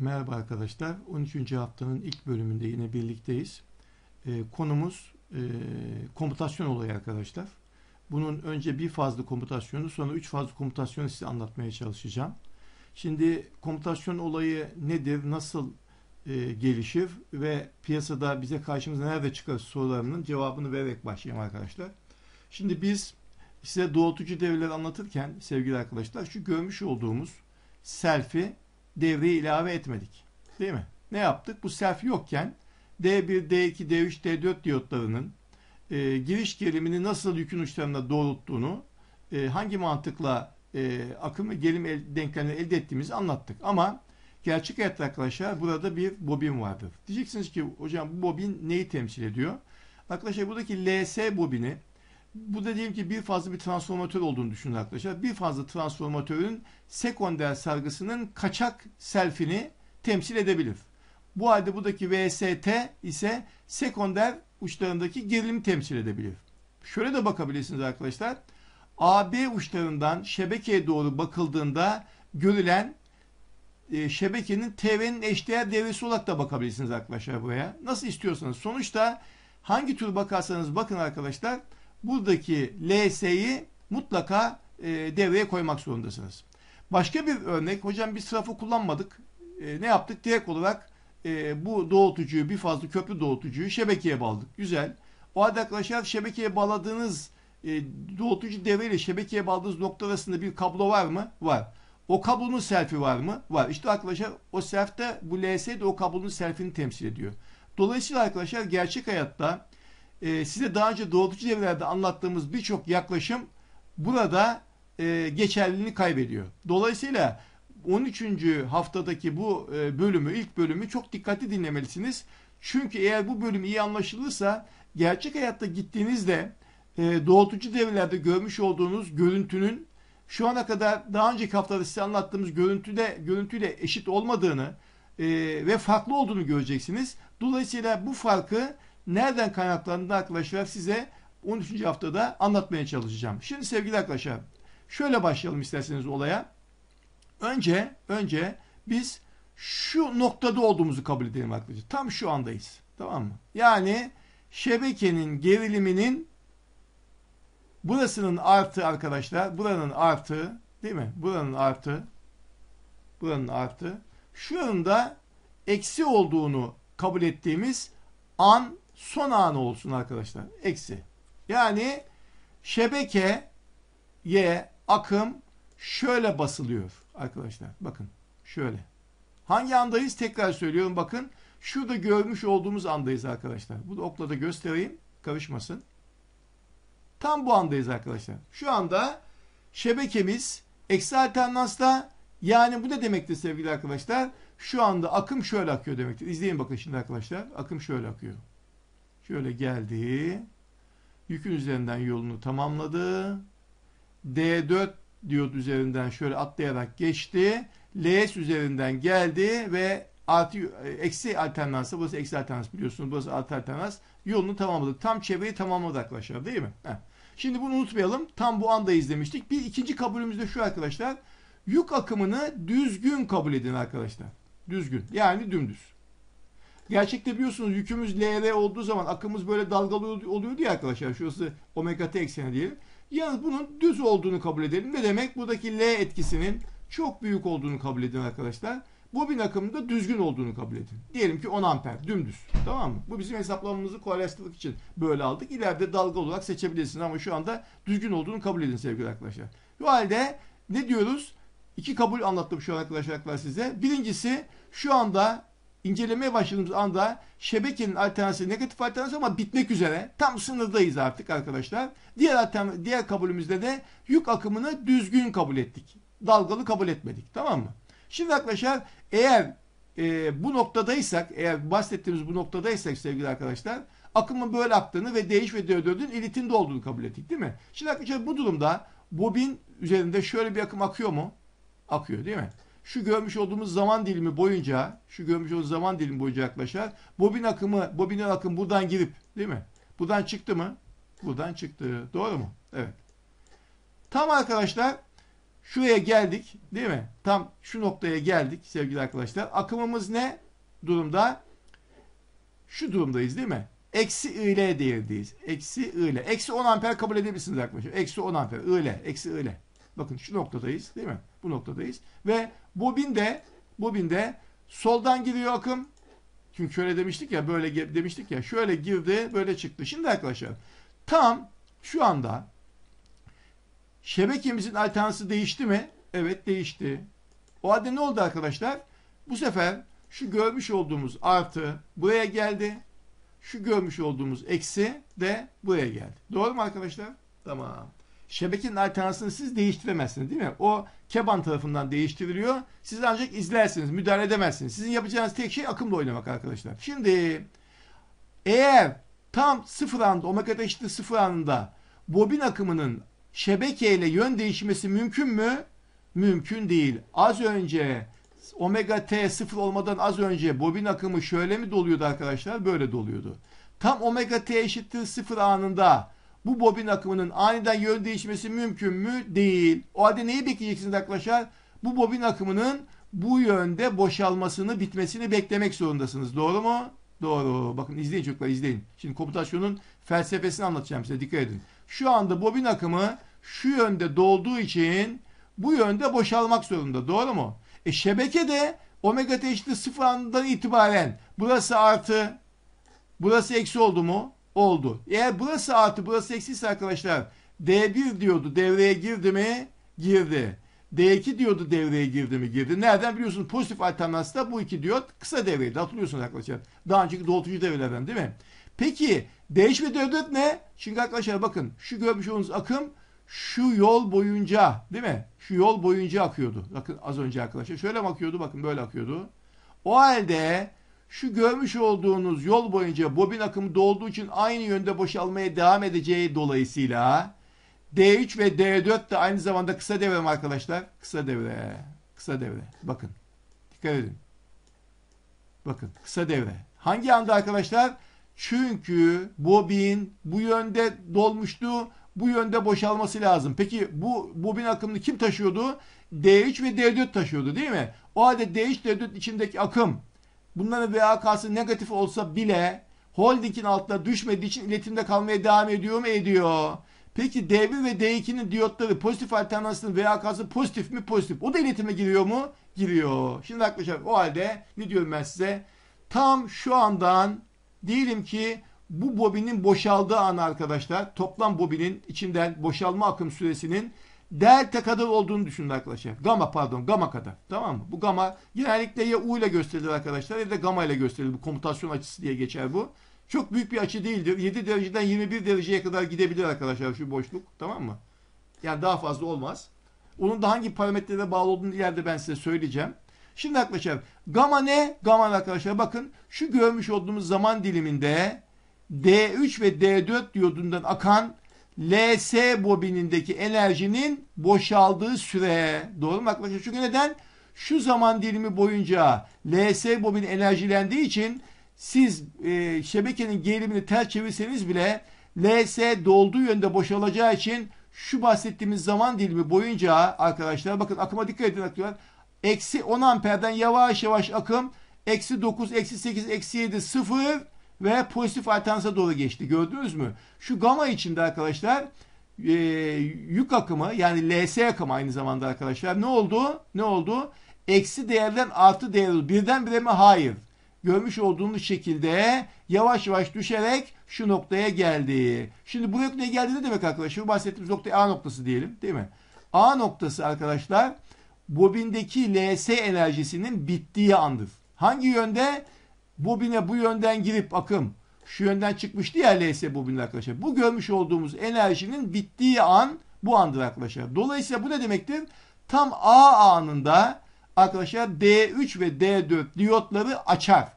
Merhaba arkadaşlar. 13. haftanın ilk bölümünde yine birlikteyiz. E, konumuz e, komutasyon olayı arkadaşlar. Bunun önce bir fazlı komutasyonu sonra üç fazlı komutasyonu size anlatmaya çalışacağım. Şimdi komutasyon olayı nedir, nasıl e, gelişir ve piyasada bize karşımıza nerede çıkar sorularının cevabını vererek başlayayım arkadaşlar. Şimdi biz size doğrultucu devreleri anlatırken sevgili arkadaşlar şu görmüş olduğumuz selfie devreye ilave etmedik. Değil mi? Ne yaptık? Bu self yokken D1, D2, D3, D4 diyotlarının e, giriş gelimini nasıl yükün uçlarında doğrulttuğunu e, hangi mantıkla e, akım ve gelim el, denklemini elde ettiğimizi anlattık. Ama gerçek hayatta arkadaşlar burada bir bobin vardır. Diyeceksiniz ki hocam bu bobin neyi temsil ediyor? Arkadaşlar buradaki LS bobini bu dediğim ki bir fazla bir transformatör olduğunu düşünün arkadaşlar. Bir fazla transformatörün sekonder sargısının kaçak selfini temsil edebilir. Bu halde buradaki VST ise sekonder uçlarındaki gerilimi temsil edebilir. Şöyle de bakabilirsiniz arkadaşlar. AB uçlarından şebekeye doğru bakıldığında görülen e, şebekenin TV'nin eşdeğer devresi olarak da bakabilirsiniz arkadaşlar buraya. Nasıl istiyorsanız. Sonuçta hangi tür bakarsanız bakın arkadaşlar buradaki LS'yi mutlaka e, devreye koymak zorundasınız. Başka bir örnek, hocam biz trafo kullanmadık. E, ne yaptık? Direkt olarak e, bu doğrultucuyu, bir fazla köprü doğrultucuyu şebekeye bağladık. Güzel. O halde arkadaşlar şebekeye bağladığınız e, doğrultucu devreyle şebekeye bağladığınız nokta arasında bir kablo var mı? Var. O kablonun selfi var mı? Var. İşte arkadaşlar o self'te bu LS de o kablonun self'ini temsil ediyor. Dolayısıyla arkadaşlar gerçek hayatta e, size daha önce doğrultucu devrelerde anlattığımız birçok yaklaşım burada e, geçerliliğini kaybediyor. Dolayısıyla 13. haftadaki bu e, bölümü, ilk bölümü çok dikkatli dinlemelisiniz. Çünkü eğer bu bölüm iyi anlaşılırsa gerçek hayatta gittiğinizde e, doğrultucu devrelerde görmüş olduğunuz görüntünün şu ana kadar daha önceki haftada size anlattığımız görüntüde görüntüyle eşit olmadığını e, ve farklı olduğunu göreceksiniz. Dolayısıyla bu farkı nereden kaynaklandığını arkadaşlar size 13. haftada anlatmaya çalışacağım. Şimdi sevgili arkadaşlar şöyle başlayalım isterseniz olaya. Önce önce biz şu noktada olduğumuzu kabul edelim arkadaşlar. Tam şu andayız. Tamam mı? Yani şebekenin geriliminin burasının artı arkadaşlar. Buranın artı değil mi? Buranın artı buranın artı. Şuranın da eksi olduğunu kabul ettiğimiz an son anı olsun arkadaşlar. Eksi. Yani şebekeye akım şöyle basılıyor arkadaşlar. Bakın şöyle. Hangi andayız tekrar söylüyorum bakın. Şurada görmüş olduğumuz andayız arkadaşlar. Bu okla da göstereyim. Karışmasın. Tam bu andayız arkadaşlar. Şu anda şebekemiz eksi alternansta yani bu ne demektir sevgili arkadaşlar? Şu anda akım şöyle akıyor demektir. İzleyin bakın şimdi arkadaşlar. Akım şöyle akıyor. Şöyle geldi. Yükün üzerinden yolunu tamamladı. D4 diyot üzerinden şöyle atlayarak geçti. LS üzerinden geldi ve artı, eksi alternansı, burası eksi alternans biliyorsunuz, burası artı alternans yolunu tamamladı. Tam çevreyi tamamladı arkadaşlar değil mi? Heh. Şimdi bunu unutmayalım. Tam bu anda izlemiştik. Bir ikinci kabulümüz de şu arkadaşlar. Yük akımını düzgün kabul edin arkadaşlar. Düzgün. Yani dümdüz. Gerçekte biliyorsunuz yükümüz LR olduğu zaman akımız böyle dalgalı oluyordu ya arkadaşlar. Şurası omega t ekseni diyelim. Yalnız bunun düz olduğunu kabul edelim. Ne demek? Buradaki L etkisinin çok büyük olduğunu kabul edin arkadaşlar. Bu Bobin akımında düzgün olduğunu kabul edin. Diyelim ki 10 amper dümdüz. Tamam mı? Bu bizim hesaplamamızı kolaylaştırmak için böyle aldık. İleride dalga olarak seçebilirsiniz ama şu anda düzgün olduğunu kabul edin sevgili arkadaşlar. O halde ne diyoruz? İki kabul anlattım şu an arkadaşlar size. Birincisi şu anda incelemeye başladığımız anda şebekenin alternansı negatif alternatif ama bitmek üzere. Tam sınırdayız artık arkadaşlar. Diğer diğer kabulümüzde de yük akımını düzgün kabul ettik. Dalgalı kabul etmedik. Tamam mı? Şimdi arkadaşlar eğer e, bu noktadaysak, eğer bahsettiğimiz bu noktadaysak sevgili arkadaşlar, akımın böyle aktığını ve değiş ve dördün elitinde olduğunu kabul ettik değil mi? Şimdi arkadaşlar bu durumda bobin üzerinde şöyle bir akım akıyor mu? Akıyor değil mi? şu görmüş olduğumuz zaman dilimi boyunca, şu görmüş olduğumuz zaman dilimi boyunca yaklaşar. Bobin akımı, bobin akım buradan girip değil mi? Buradan çıktı mı? Buradan çıktı. Doğru mu? Evet. Tam arkadaşlar şuraya geldik değil mi? Tam şu noktaya geldik sevgili arkadaşlar. Akımımız ne durumda? Şu durumdayız değil mi? Eksi I ile değerindeyiz. Eksi I ile. Eksi 10 amper kabul edebilirsiniz arkadaşlar. Eksi 10 amper. I ile, Eksi I ile. Bakın şu noktadayız değil mi? Bu noktadayız. Ve bobinde bobinde soldan gidiyor akım. Çünkü şöyle demiştik ya böyle demiştik ya şöyle girdi böyle çıktı. Şimdi arkadaşlar tam şu anda şebekemizin alternansı değişti mi? Evet değişti. O halde ne oldu arkadaşlar? Bu sefer şu görmüş olduğumuz artı buraya geldi. Şu görmüş olduğumuz eksi de buraya geldi. Doğru mu arkadaşlar? Tamam şebekenin alternatifini siz değiştiremezsiniz değil mi? O keban tarafından değiştiriliyor. Siz ancak izlersiniz, müdahale edemezsiniz. Sizin yapacağınız tek şey akımla oynamak arkadaşlar. Şimdi eğer tam sıfır anında, omega eşittir sıfır anında bobin akımının şebekeyle yön değişmesi mümkün mü? Mümkün değil. Az önce omega t sıfır olmadan az önce bobin akımı şöyle mi doluyordu arkadaşlar? Böyle doluyordu. Tam omega t eşittir sıfır anında bu bobin akımının aniden yön değişmesi mümkün mü? Değil. O halde neyi bekleyeceksiniz arkadaşlar? Bu bobin akımının bu yönde boşalmasını, bitmesini beklemek zorundasınız. Doğru mu? Doğru. Bakın izleyin çocuklar izleyin. Şimdi komputasyonun felsefesini anlatacağım size. Dikkat edin. Şu anda bobin akımı şu yönde dolduğu için bu yönde boşalmak zorunda. Doğru mu? E şebeke de omega t eşittir sıfır andan itibaren burası artı, burası eksi oldu mu? oldu. Eğer burası artı burası eksiyse arkadaşlar D1 diyordu devreye girdi mi? Girdi. D2 diyordu devreye girdi mi? Girdi. Nereden biliyorsunuz? Pozitif alternans da bu iki diyor. Kısa devreydi. Hatırlıyorsunuz arkadaşlar. Daha önceki doltucu devrelerden değil mi? Peki değiş ve devlet ne? Çünkü arkadaşlar bakın şu görmüş olduğunuz akım şu yol boyunca değil mi? Şu yol boyunca akıyordu. Bakın az önce arkadaşlar. Şöyle mi akıyordu? Bakın böyle akıyordu. O halde şu görmüş olduğunuz yol boyunca bobin akımı dolduğu için aynı yönde boşalmaya devam edeceği dolayısıyla D3 ve D4 de aynı zamanda kısa devre mi arkadaşlar? Kısa devre. Kısa devre. Bakın. Dikkat edin. Bakın kısa devre. Hangi anda arkadaşlar? Çünkü bobin bu yönde dolmuştu. Bu yönde boşalması lazım. Peki bu bobin akımını kim taşıyordu? D3 ve D4 taşıyordu değil mi? O halde D3 D4 içindeki akım bunların VAK'sı negatif olsa bile holdingin altına düşmediği için iletimde kalmaya devam ediyor mu? Ediyor. Peki D1 ve D2'nin diyotları pozitif alternansının VAK'sı pozitif mi? Pozitif. O da iletime giriyor mu? Giriyor. Şimdi arkadaşlar o halde ne diyorum ben size? Tam şu andan diyelim ki bu bobinin boşaldığı an arkadaşlar toplam bobinin içinden boşalma akım süresinin delta kadar olduğunu düşünün arkadaşlar. Gama pardon gama kadar. Tamam mı? Bu gama genellikle ya U ile gösterilir arkadaşlar ya da gama ile gösterilir. Bu komutasyon açısı diye geçer bu. Çok büyük bir açı değildir. 7 dereceden 21 dereceye kadar gidebilir arkadaşlar şu boşluk. Tamam mı? Yani daha fazla olmaz. Onun da hangi parametrelere bağlı olduğunu ileride ben size söyleyeceğim. Şimdi arkadaşlar gama ne? Gama arkadaşlar bakın şu görmüş olduğumuz zaman diliminde D3 ve D4 diyodundan akan LS bobinindeki enerjinin boşaldığı süreye Doğru mu arkadaşlar? Çünkü neden? Şu zaman dilimi boyunca LS bobin enerjilendiği için siz e, şebekenin gerilimini ters çevirseniz bile LS dolduğu yönde boşalacağı için şu bahsettiğimiz zaman dilimi boyunca arkadaşlar bakın akıma dikkat edin arkadaşlar. Eksi 10 amperden yavaş yavaş akım eksi 9, eksi 8, eksi 7, 0 ve pozitif alternansa doğru geçti. Gördünüz mü? Şu gama içinde arkadaşlar e, yük akımı yani LS akımı aynı zamanda arkadaşlar ne oldu? Ne oldu? Eksi değerden artı değer oldu. birdenbire mi? Hayır. Görmüş olduğunuz şekilde yavaş yavaş düşerek şu noktaya geldi. Şimdi bu noktaya geldi ne demek arkadaşlar? Bu bahsettiğimiz nokta A noktası diyelim değil mi? A noktası arkadaşlar bobindeki LS enerjisinin bittiği andır. Hangi yönde? bobine bu yönden girip akım şu yönden çıkmıştı ya LS bobinin arkadaşlar. Bu görmüş olduğumuz enerjinin bittiği an bu andır arkadaşlar. Dolayısıyla bu ne demektir? Tam A anında arkadaşlar D3 ve D4 diyotları açar.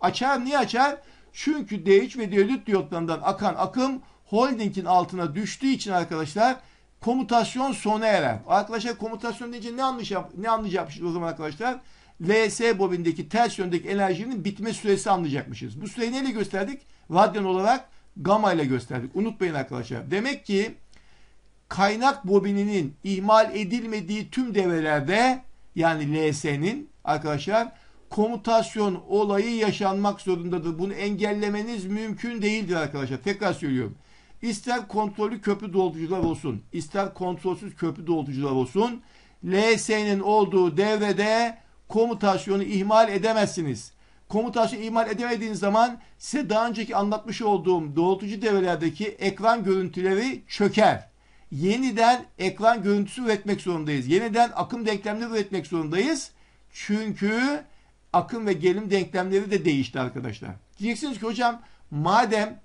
Açar niye açar? Çünkü D3 ve D4 diyotlarından akan akım holdingin altına düştüğü için arkadaşlar komutasyon sona erer. Arkadaşlar komutasyon deyince ne anlayacak, ne anlayacakmışız o zaman arkadaşlar? LS bobindeki ters yöndeki enerjinin bitme süresi anlayacakmışız. Bu süreyi neyle gösterdik? Radyan olarak gamma ile gösterdik. Unutmayın arkadaşlar. Demek ki kaynak bobininin ihmal edilmediği tüm devrelerde yani LS'nin arkadaşlar komutasyon olayı yaşanmak zorundadır. Bunu engellemeniz mümkün değildir arkadaşlar. Tekrar söylüyorum. İster kontrollü köprü doldurucular olsun, ister kontrolsüz köprü doldurucular olsun, LS'nin olduğu devrede komutasyonu ihmal edemezsiniz. Komutasyonu ihmal edemediğiniz zaman size daha önceki anlatmış olduğum doğrultucu devrelerdeki ekran görüntüleri çöker. Yeniden ekran görüntüsü üretmek zorundayız. Yeniden akım denklemleri üretmek zorundayız. Çünkü akım ve gerilim denklemleri de değişti arkadaşlar. Diyeceksiniz ki hocam madem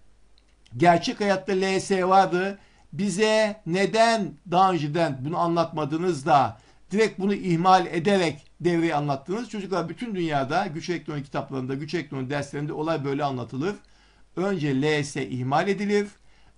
gerçek hayatta LS vardı bize neden daha önceden bunu anlatmadınız da direkt bunu ihmal ederek devreyi anlattınız. Çocuklar bütün dünyada güç elektronu kitaplarında, güç elektronu derslerinde olay böyle anlatılır. Önce LS ihmal edilir.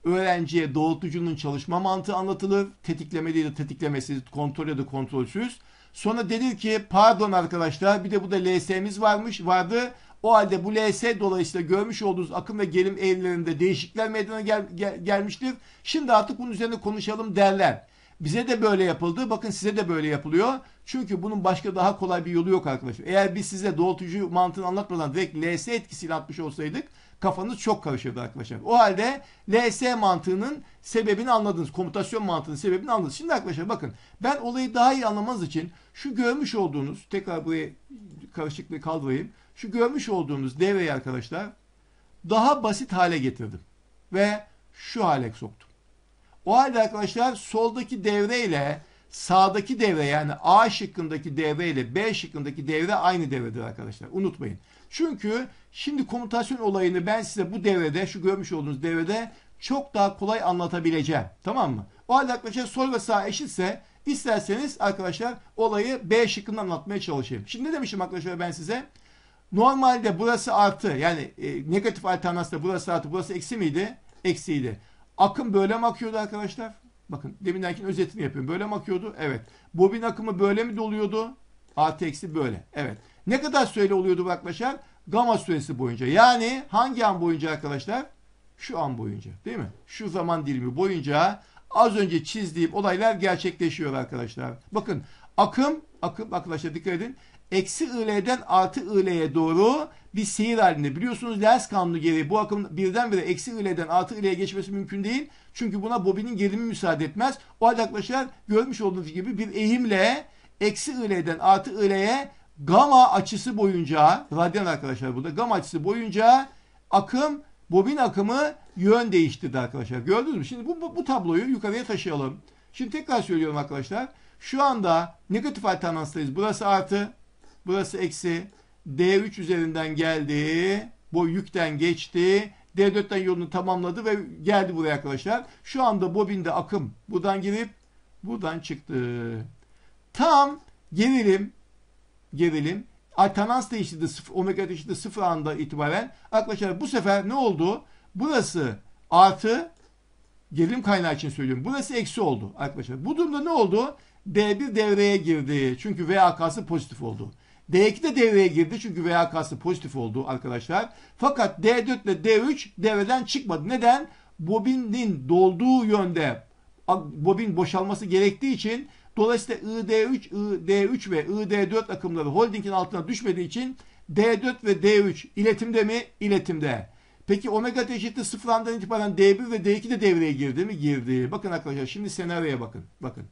Öğrenciye doğrultucunun çalışma mantığı anlatılır. Tetiklemeli ya da tetiklemesiz, kontrol ya da kontrolsüz. Sonra denir ki pardon arkadaşlar bir de bu da LS'miz varmış, vardı. O halde bu LS dolayısıyla görmüş olduğunuz akım ve gelim eğrilerinde değişiklikler meydana gel, gel, gelmiştir. Şimdi artık bunun üzerine konuşalım derler. Bize de böyle yapıldı. Bakın size de böyle yapılıyor. Çünkü bunun başka daha kolay bir yolu yok arkadaşlar. Eğer biz size doğrultucu mantığını anlatmadan direkt LS etkisiyle atmış olsaydık kafanız çok karışırdı arkadaşlar. O halde LS mantığının sebebini anladınız. Komutasyon mantığının sebebini anladınız. Şimdi arkadaşlar bakın ben olayı daha iyi anlamanız için şu görmüş olduğunuz tekrar buraya karışıklığı kaldırayım. Şu görmüş olduğunuz devreyi arkadaşlar daha basit hale getirdim. Ve şu hale soktum. O halde arkadaşlar soldaki devre ile sağdaki devre yani A şıkkındaki devre ile B şıkkındaki devre aynı devredir arkadaşlar. Unutmayın. Çünkü şimdi komutasyon olayını ben size bu devrede şu görmüş olduğunuz devrede çok daha kolay anlatabileceğim. Tamam mı? O halde arkadaşlar sol ve sağ eşitse isterseniz arkadaşlar olayı B şıkkında anlatmaya çalışayım. Şimdi ne demiştim arkadaşlar ben size? Normalde burası artı yani e, negatif alternansta burası artı burası eksi miydi? Eksiydi. Akım böyle mi akıyordu arkadaşlar? Bakın deminkinin özetini yapıyorum. Böyle mi akıyordu? Evet. Bobin akımı böyle mi doluyordu? Artı böyle. Evet. Ne kadar süreyle oluyordu arkadaşlar? Gama süresi boyunca. Yani hangi an boyunca arkadaşlar? Şu an boyunca değil mi? Şu zaman dilimi boyunca az önce çizdiğim olaylar gerçekleşiyor arkadaşlar. Bakın akım, akım arkadaşlar dikkat edin eksi ileden artı ileye doğru bir seyir halinde. Biliyorsunuz Lens kanunu gereği bu akım birdenbire eksi ileden artı ileye geçmesi mümkün değil. Çünkü buna bobinin gerimi müsaade etmez. O halde arkadaşlar görmüş olduğunuz gibi bir eğimle eksi ileden artı ileye gama açısı boyunca radyan arkadaşlar burada gama açısı boyunca akım bobin akımı yön değiştirdi arkadaşlar. Gördünüz mü? Şimdi bu, bu, bu tabloyu yukarıya taşıyalım. Şimdi tekrar söylüyorum arkadaşlar. Şu anda negatif alternanstayız. Burası artı, Burası eksi. D3 üzerinden geldi. Bu yükten geçti. D4'ten yolunu tamamladı ve geldi buraya arkadaşlar. Şu anda bobinde akım buradan girip buradan çıktı. Tam gerilim gerilim alternans değişti, omega değişti sıfır anda itibaren. Arkadaşlar bu sefer ne oldu? Burası artı gerilim kaynağı için söylüyorum. Burası eksi oldu arkadaşlar. Bu durumda ne oldu? D1 devreye girdi. Çünkü VAK'sı pozitif oldu. D2 de devreye girdi çünkü VHK'sı pozitif oldu arkadaşlar. Fakat D4 ve D3 devreden çıkmadı. Neden? Bobinin dolduğu yönde bobin boşalması gerektiği için dolayısıyla ID3, ID3 ve ID4 akımları holdingin altına düşmediği için D4 ve D3 iletimde mi? İletimde. Peki omega teşhidi sıfırlandan itibaren D1 ve D2 de devreye girdi mi? Girdi. Bakın arkadaşlar şimdi senaryoya bakın. Bakın.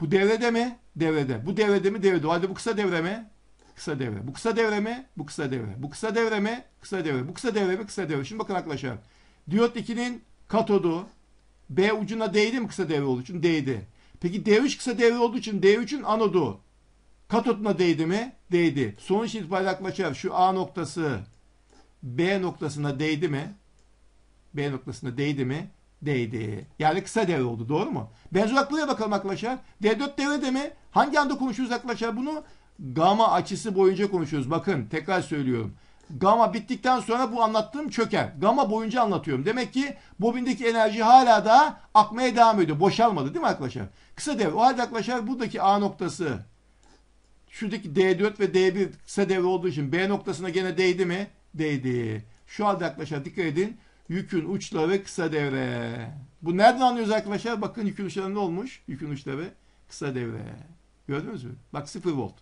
Bu devrede mi? Devrede. Bu devrede mi? Devrede. O halde bu kısa devre mi? Kısa devre. Bu kısa devre mi? Bu kısa devre. Bu kısa devre mi? Kısa devre. Bu kısa devre mi? Kısa devre. Şimdi bakın arkadaşlar. Diyot 2'nin katodu B ucuna değdi mi kısa devre olduğu için? Değdi. Peki D3 kısa devre olduğu için D3'ün anodu katoduna değdi mi? Değdi. Sonuç itibariyle arkadaşlar şu A noktası B noktasına değdi mi? B noktasına değdi mi? değdi. Yani kısa devre oldu doğru mu? Benz uzaklığa bakalım arkadaşlar. D4 devrede mi? Hangi anda konuşuyoruz arkadaşlar bunu? Gama açısı boyunca konuşuyoruz. Bakın tekrar söylüyorum. Gama bittikten sonra bu anlattığım çöker. Gama boyunca anlatıyorum. Demek ki bobindeki enerji hala da akmaya devam ediyor. Boşalmadı değil mi arkadaşlar? Kısa devre. O halde arkadaşlar buradaki A noktası şuradaki D4 ve D1 kısa devre olduğu için B noktasına gene değdi mi? Değdi. Şu halde arkadaşlar dikkat edin. Yükün uçları kısa devre. Bu nereden anlıyoruz arkadaşlar? Bakın yükün uçları ne olmuş? Yükün uçları kısa devre. Gördünüz mü? Bak 0 volt.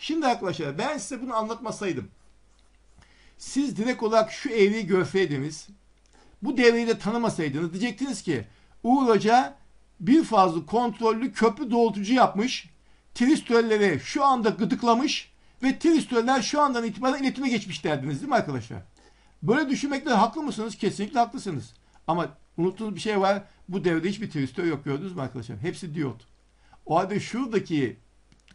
Şimdi arkadaşlar ben size bunu anlatmasaydım. Siz direkt olarak şu eğriyi görseydiniz. Bu devreyi de tanımasaydınız diyecektiniz ki Uğur Hoca bir fazla kontrollü köprü doğrultucu yapmış. Tristörleri şu anda gıdıklamış ve tristörler şu andan itibaren iletime geçmiş derdiniz değil mi arkadaşlar? Böyle düşünmekte haklı mısınız? Kesinlikle haklısınız. Ama unuttuğunuz bir şey var. Bu devrede hiçbir tristör yok gördünüz mü arkadaşlar? Hepsi diyot. O halde şuradaki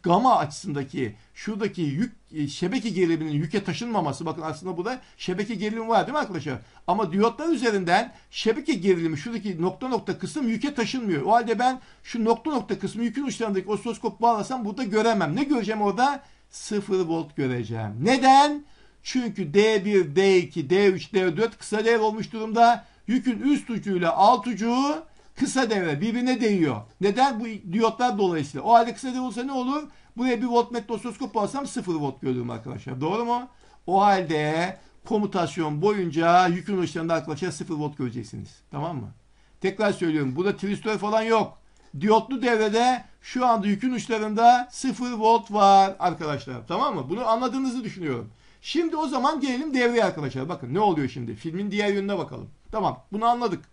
gama açısındaki şuradaki yük, e, şebeke geriliminin yüke taşınmaması bakın aslında burada şebeke gerilimi var değil mi arkadaşlar? Ama diyotlar üzerinden şebeke gerilimi şuradaki nokta nokta kısım yüke taşınmıyor. O halde ben şu nokta nokta kısmı yükün uçlarındaki osiloskop bağlasam burada göremem. Ne göreceğim orada? 0 volt göreceğim. Neden? Çünkü D1, D2, D3, D4 kısa dev olmuş durumda. Yükün üst ucuyla alt ucu kısa devre birbirine değiyor. Neden? Bu diyotlar dolayısıyla. O halde kısa dev olsa ne olur? Buraya bir voltmetre otoskop alsam 0 volt görürüm arkadaşlar. Doğru mu? O halde komutasyon boyunca yükün uçlarında arkadaşlar 0 volt göreceksiniz. Tamam mı? Tekrar söylüyorum. Burada tristör falan yok. Diyotlu devrede şu anda yükün uçlarında 0 volt var arkadaşlar. Tamam mı? Bunu anladığınızı düşünüyorum. Şimdi o zaman gelelim devreye arkadaşlar. Bakın ne oluyor şimdi? Filmin diğer yönüne bakalım. Tamam bunu anladık.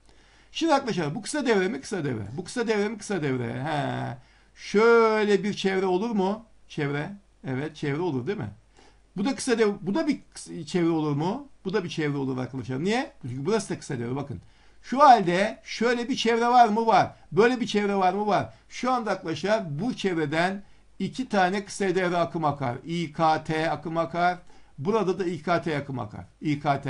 Şimdi arkadaşlar bu kısa devre mi kısa devre? Bu kısa devre mi kısa devre? He. Şöyle bir çevre olur mu? Çevre. Evet çevre olur değil mi? Bu da kısa devre. Bu da bir çevre olur mu? Bu da bir çevre olur arkadaşlar. Niye? Çünkü burası da kısa devre bakın. Şu halde şöyle bir çevre var mı? Var. Böyle bir çevre var mı? Var. Şu anda arkadaşlar bu çevreden iki tane kısa devre akım akar. İKT akım akar. Burada da İKT akım akar. İKT.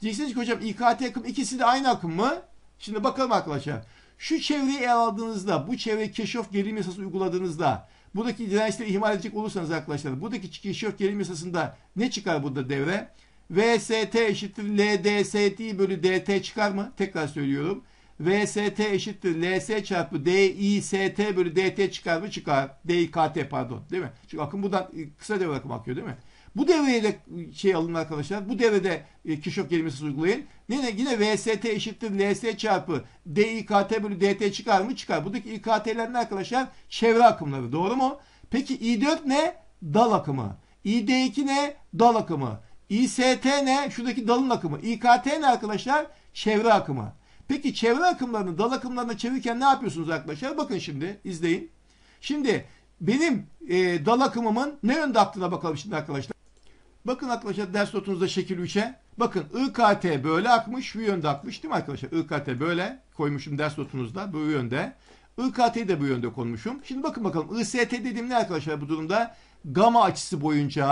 Diyeceksiniz ki hocam İKT akım ikisi de aynı akım mı? Şimdi bakalım arkadaşlar. Şu çevreyi el aldığınızda, bu çevre keşof gerilim yasası uyguladığınızda, buradaki dirençleri ihmal edecek olursanız arkadaşlar, buradaki keşof gerilim yasasında ne çıkar burada devre? VST eşittir LDST bölü DT çıkar mı? Tekrar söylüyorum. VST eşittir LS çarpı DIST bölü DT çıkar mı? Çıkar. DIKT pardon değil mi? Çünkü akım buradan kısa devre akım akıyor değil mi? Bu deveye de şey alın arkadaşlar. Bu devrede e, kişok kelimesi uygulayın. Yine yine VST eşittir LS çarpı DİKT bölü DT çıkar mı? Çıkar. Buradaki İKT'ler ne arkadaşlar? Çevre akımları. Doğru mu? Peki İ4 ne? Dal akımı. İD2 ne? Dal akımı. İST ne? Şuradaki dalın akımı. İKT ne arkadaşlar? Çevre akımı. Peki çevre akımlarını dal akımlarına çevirirken ne yapıyorsunuz arkadaşlar? Bakın şimdi izleyin. Şimdi benim e, dal akımımın ne yönde aktığına bakalım şimdi arkadaşlar. Bakın arkadaşlar ders notunuzda şekil 3'e. Bakın IKT böyle akmış, bu yönde akmış değil mi arkadaşlar? IKT böyle koymuşum ders notunuzda bu yönde. IKT'yi de bu yönde konmuşum. Şimdi bakın bakalım IST dediğim ne arkadaşlar bu durumda? Gama açısı boyunca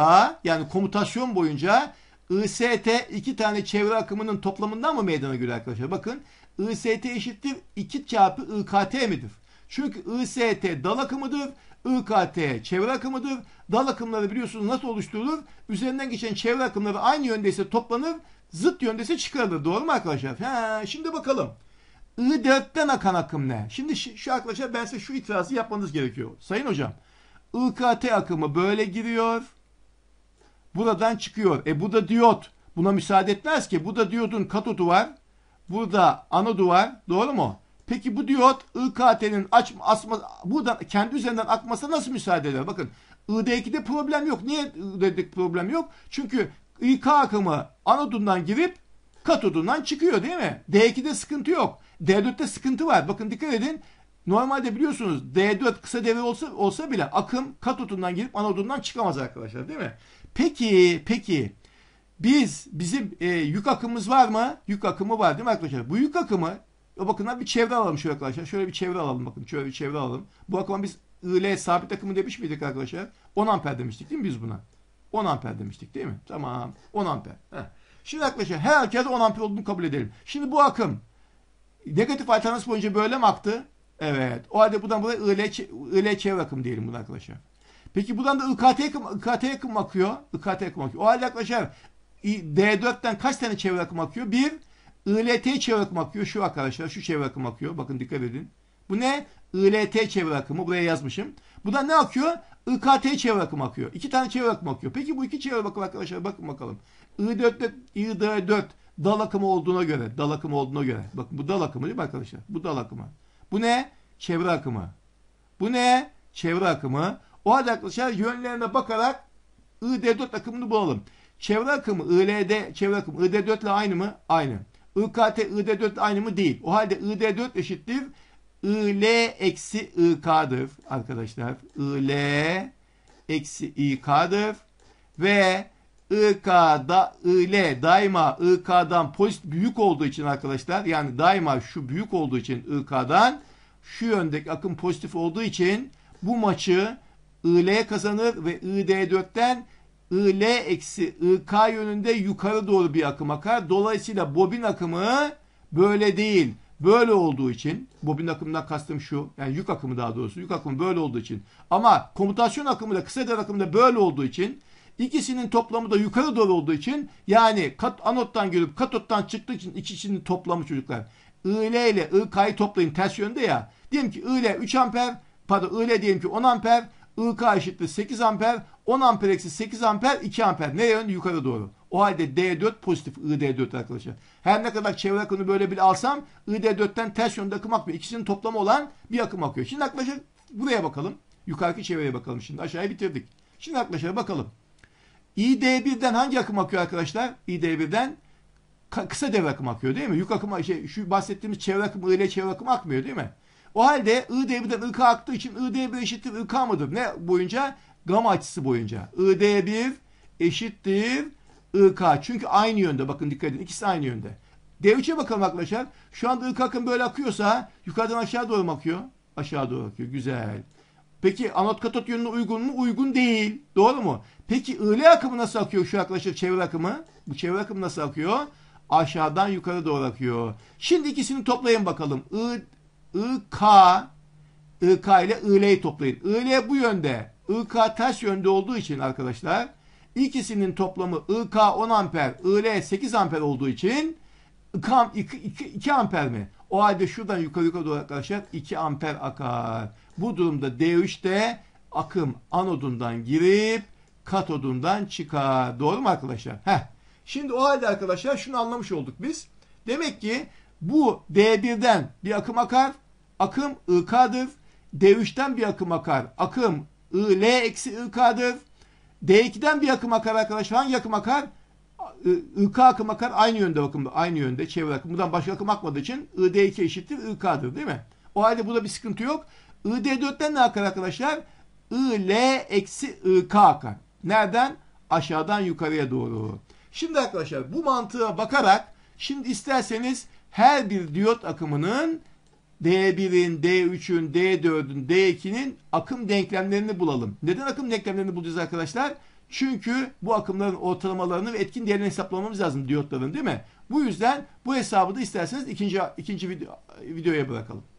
yani komutasyon boyunca IST iki tane çevre akımının toplamından mı meydana geliyor arkadaşlar? Bakın IST eşittir 2 çarpı IKT midir? Çünkü IST dal akımıdır. IKT çevre akımıdır. Dal akımları biliyorsunuz nasıl oluşturulur? Üzerinden geçen çevre akımları aynı yöndeyse toplanır, zıt yöndeyse çıkarılır. Doğru mu arkadaşlar? He, şimdi bakalım. I4'ten akan akım ne? Şimdi şu arkadaşlar ben size şu itirazı yapmanız gerekiyor. Sayın hocam, IKT akımı böyle giriyor. Buradan çıkıyor. E bu da diyot. Buna müsaade etmez ki. Bu da diyodun katodu var. Burada anodu var. Doğru mu? Peki bu diyot IKT'nin aç, asma, buradan kendi üzerinden akmasa nasıl müsaade eder? Bakın ID2'de problem yok. Niye dedik problem yok? Çünkü İK akımı anodundan girip katodundan çıkıyor değil mi? D2'de sıkıntı yok. D4'te sıkıntı var. Bakın dikkat edin. Normalde biliyorsunuz D4 kısa devre olsa, olsa bile akım katodundan girip anodundan çıkamaz arkadaşlar değil mi? Peki, peki. Biz, bizim e, yük akımımız var mı? Yük akımı var değil mi arkadaşlar? Bu yük akımı o bakımdan bir çevre alalım şöyle arkadaşlar. Şöyle bir çevre alalım bakın. Şöyle bir çevre alalım. Bu bakımdan biz IL sabit takımı demiş miydik arkadaşlar? 10 amper demiştik değil mi biz buna? 10 amper demiştik değil mi? Tamam. 10 amper. Heh. Şimdi arkadaşlar herkes halükarda 10 amper olduğunu kabul edelim. Şimdi bu akım negatif alternatif boyunca böyle mi aktı? Evet. O halde buradan buraya IL, IL çevre akım diyelim buna arkadaşlar. Peki buradan da IKT akım, IKT akım akıyor. IKT akım akıyor. O halde arkadaşlar D4'ten kaç tane çevre akım akıyor? Bir ILT çevre akımı akıyor. Şu arkadaşlar şu çevre akımı akıyor. Bakın dikkat edin. Bu ne? ILT çevre akımı. Buraya yazmışım. Bu da ne akıyor? IKT çevre akımı akıyor. İki tane çevre akımı akıyor. Peki bu iki çevre akımı arkadaşlar bakın bakalım. I4, I4 dal akımı olduğuna göre. Dal akımı olduğuna göre. Bakın bu dal akımı değil mi arkadaşlar? Bu dal akımı. Bu ne? Çevre akımı. Bu ne? Çevre akımı. O halde arkadaşlar yönlerine bakarak ID4 akımını bulalım. Çevre akımı ILD çevre akımı ID4 ile aynı mı? Aynı. IKT ID4 aynı mı? Değil. O halde ID4 eşittir IL eksi IK'dır arkadaşlar. IL eksi IK'dır. Ve IK'da IL daima IK'dan pozitif büyük olduğu için arkadaşlar yani daima şu büyük olduğu için IK'dan şu yöndeki akım pozitif olduğu için bu maçı IL kazanır ve ID4'ten IL eksi IK yönünde yukarı doğru bir akım akar. Dolayısıyla bobin akımı böyle değil. Böyle olduğu için bobin akımından kastım şu. Yani yük akımı daha doğrusu. Yük akımı böyle olduğu için. Ama komutasyon akımı da kısa devre akımı da böyle olduğu için ikisinin toplamı da yukarı doğru olduğu için yani kat, anottan girip katottan çıktığı için ikisinin toplamı çocuklar. IL ile IK'yı toplayın ters yönde ya. Diyelim ki IL 3 amper pardon IL diyelim ki 10 amper IK eşittir 8 amper 10 amper eksi 8 amper 2 amper. ne yön Yukarı doğru. O halde D4 pozitif ID4 arkadaşlar. Her ne kadar çevre akını böyle bir alsam ID4'ten ters yönde akım akmıyor. İkisinin toplamı olan bir akım akıyor. Şimdi arkadaşlar buraya bakalım. Yukarıki çevreye bakalım şimdi. Aşağıya bitirdik. Şimdi arkadaşlar bakalım. ID1'den hangi akım akıyor arkadaşlar? ID1'den kısa devre akım akıyor değil mi? Yük akımı şey şu bahsettiğimiz çevre akımı ile çevre akımı akmıyor değil mi? O halde ID1'den IK aktığı için ID1 eşittir IK mıdır? Ne boyunca? gama açısı boyunca. ID1 eşittir IK. Çünkü aynı yönde. Bakın dikkat edin. ikisi aynı yönde. D3'e bakalım arkadaşlar. Şu anda IK akım böyle akıyorsa yukarıdan aşağı doğru mu akıyor? Aşağı doğru akıyor. Güzel. Peki anot katot yönüne uygun mu? Uygun değil. Doğru mu? Peki IL akımı nasıl akıyor şu arkadaşlar çevre akımı? Bu çevre akımı nasıl akıyor? Aşağıdan yukarı doğru akıyor. Şimdi ikisini toplayın bakalım. I, IK IK ile IL'yi toplayın. IL bu yönde. IK ters yönde olduğu için arkadaşlar ikisinin toplamı IK 10 amper, IL 8 amper olduğu için 2, 2, 2 amper mi? O halde şuradan yukarı yukarı doğru arkadaşlar 2 amper akar. Bu durumda D3'te akım anodundan girip katodundan çıkar. Doğru mu arkadaşlar? Heh. Şimdi o halde arkadaşlar şunu anlamış olduk biz. Demek ki bu D1'den bir akım akar. Akım IK'dır. D3'ten bir akım akar. Akım I, L eksi IK'dır. D2'den bir akım akar arkadaşlar. Hangi akım akar? IK akım akar. Aynı yönde akım. Aynı yönde çevre akım. Buradan başka akım akmadığı için ID2 eşittir IK'dır değil mi? O halde burada bir sıkıntı yok. ID4'ten ne akar arkadaşlar? IL eksi IK akar. Nereden? Aşağıdan yukarıya doğru. Şimdi arkadaşlar bu mantığa bakarak şimdi isterseniz her bir diyot akımının D1'in, D3'ün, D4'ün, D2'nin akım denklemlerini bulalım. Neden akım denklemlerini bulacağız arkadaşlar? Çünkü bu akımların ortalamalarını ve etkin değerini hesaplamamız lazım diyotların değil mi? Bu yüzden bu hesabı da isterseniz ikinci, ikinci video, videoya bırakalım.